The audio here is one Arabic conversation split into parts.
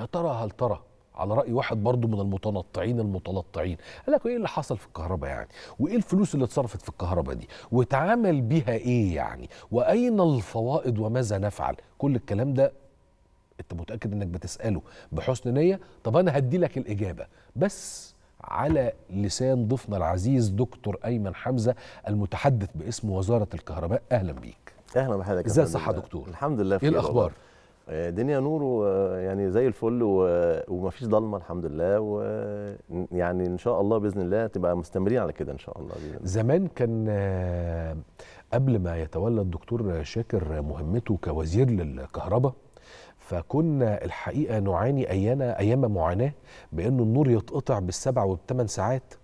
يا ترى هل ترى على راي واحد برضه من المتنطعين المتلطعين قال لك ايه اللي حصل في الكهرباء يعني وايه الفلوس اللي اتصرفت في الكهرباء دي وتعامل بيها ايه يعني واين الفوائد وماذا نفعل كل الكلام ده انت متاكد انك بتساله بحسن نيه طب انا هدي لك الاجابه بس على لسان ضيفنا العزيز دكتور ايمن حمزه المتحدث باسم وزاره الكهرباء اهلا بيك اهلا بحضرتك ازاي صحه دكتور الحمد لله ايه الاخبار الله. دنيا نور يعني زي الفل ومفيش ضلمه الحمد لله ويعني ان شاء الله باذن الله تبقى مستمرين على كده ان شاء الله بإذن الله. زمان كان آه، قبل ما يتولى الدكتور شاكر مهمته كوزير للكهرباء فكنا الحقيقه نعاني ايانا ايام معاناه بانه النور يتقطع بالسبع والثمان ساعات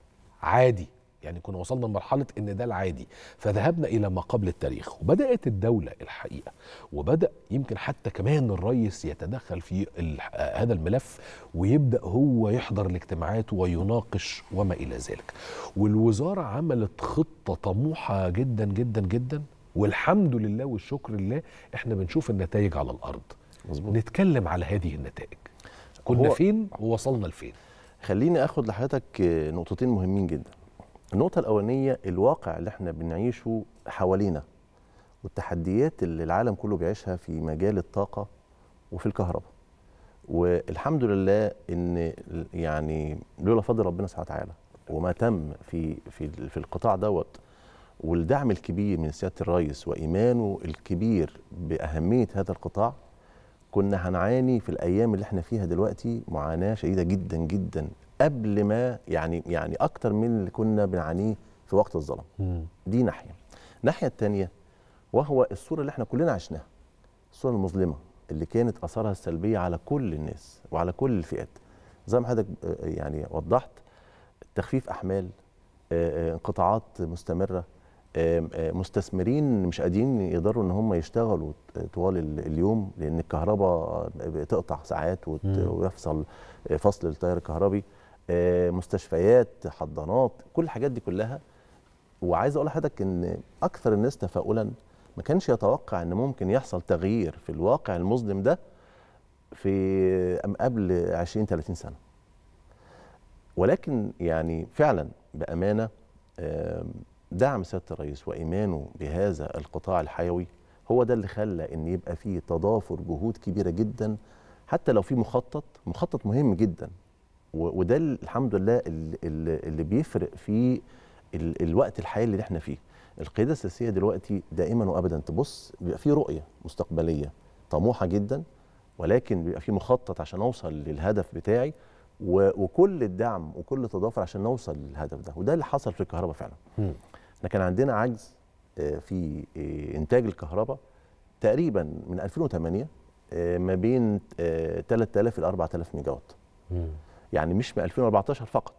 عادي يعني كنا وصلنا لمرحلة إن ده العادي فذهبنا إلى ما قبل التاريخ وبدأت الدولة الحقيقة وبدأ يمكن حتى كمان الرئيس يتدخل في آه، هذا الملف ويبدأ هو يحضر الاجتماعات ويناقش وما إلى ذلك والوزارة عملت خطة طموحة جدا جدا جدا والحمد لله والشكر لله احنا بنشوف النتائج على الأرض مزبوط. نتكلم على هذه النتائج كنا فين ووصلنا لفين خليني أخذ لحضرتك نقطتين مهمين جدا النقطة الأولانية الواقع اللي احنا بنعيشه حوالينا والتحديات اللي العالم كله بيعيشها في مجال الطاقة وفي الكهرباء والحمد لله ان يعني لولا فضل ربنا سبحانه وتعالى وما تم في في في القطاع دوت والدعم الكبير من سياده الرئيس وايمانه الكبير باهميه هذا القطاع كنا هنعاني في الايام اللي احنا فيها دلوقتي معاناه شديده جدا جدا قبل ما يعني يعني اكتر من اللي كنا بنعانيه في وقت الظلم دي ناحيه الناحيه الثانيه وهو الصوره اللي احنا كلنا عشناها الصوره المظلمه اللي كانت اثارها السلبيه على كل الناس وعلى كل الفئات زي ما حضرتك آه، آه، يعني وضحت تخفيف احمال آه، انقطاعات مستمره مستثمرين مش قادرين يقدروا ان هم يشتغلوا طوال اليوم لان الكهرباء بتقطع ساعات ويفصل فصل للتيار الكهربي آه، مستشفيات حضانات كل الحاجات دي كلها وعايز اقول لحضرتك ان اكثر الناس تفاؤلا ما كانش يتوقع ان ممكن يحصل تغيير في الواقع المظلم ده في قبل 20 30 سنه ولكن يعني فعلا بامانه دعم سياده الرئيس وايمانه بهذا القطاع الحيوي هو ده اللي خلى ان يبقى فيه تضافر جهود كبيره جدا حتى لو في مخطط مخطط مهم جدا وده الحمد لله اللي بيفرق في الوقت الحالي اللي احنا فيه القياده السياسيه دلوقتي دائما وابدا تبص بيبقى في رؤيه مستقبليه طموحه جدا ولكن بيبقى في مخطط عشان اوصل للهدف بتاعي وكل الدعم وكل التضافر عشان نوصل للهدف ده وده اللي حصل في الكهرباء فعلا احنا كان عندنا عجز آه، في آه، انتاج الكهرباء تقريبا من 2008 آه، ما بين 3000 ل 4000 ميجا وات يعني مش من 2014 فقط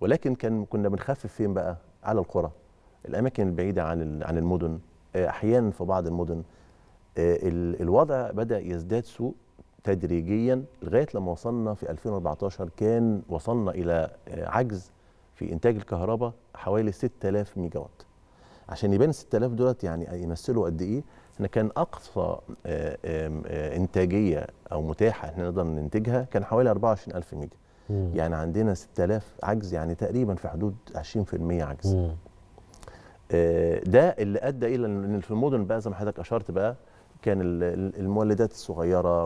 ولكن كان كنا بنخفف فين بقى على القرى الاماكن البعيده عن عن المدن احيانا في بعض المدن الوضع بدا يزداد سوء تدريجيا لغايه لما وصلنا في 2014 كان وصلنا الى آه، عجز في انتاج الكهرباء حوالي 6000 ميجا وات عشان يبان 6000 دولت يعني يمثلوا قد ايه احنا كان اقصى آه، آه، انتاجيه او متاحه احنا نقدر ننتجها كان حوالي 24000 ميجا مم. يعني عندنا 6000 عجز يعني تقريبا في حدود 20% عجز مم. ده اللي ادى الى ان في المدن بقى زي ما حضرتك اشرت بقى كان المولدات الصغيره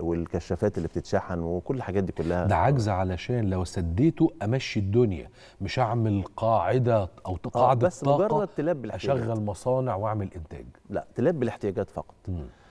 والكشافات اللي بتتشحن وكل الحاجات دي كلها ده عجز علشان لو سديته امشي الدنيا مش اعمل قاعده او آه، قاعده بس مجرد تلبي الاحتياجات اشغل مصانع واعمل انتاج لا تلبي الاحتياجات فقط م.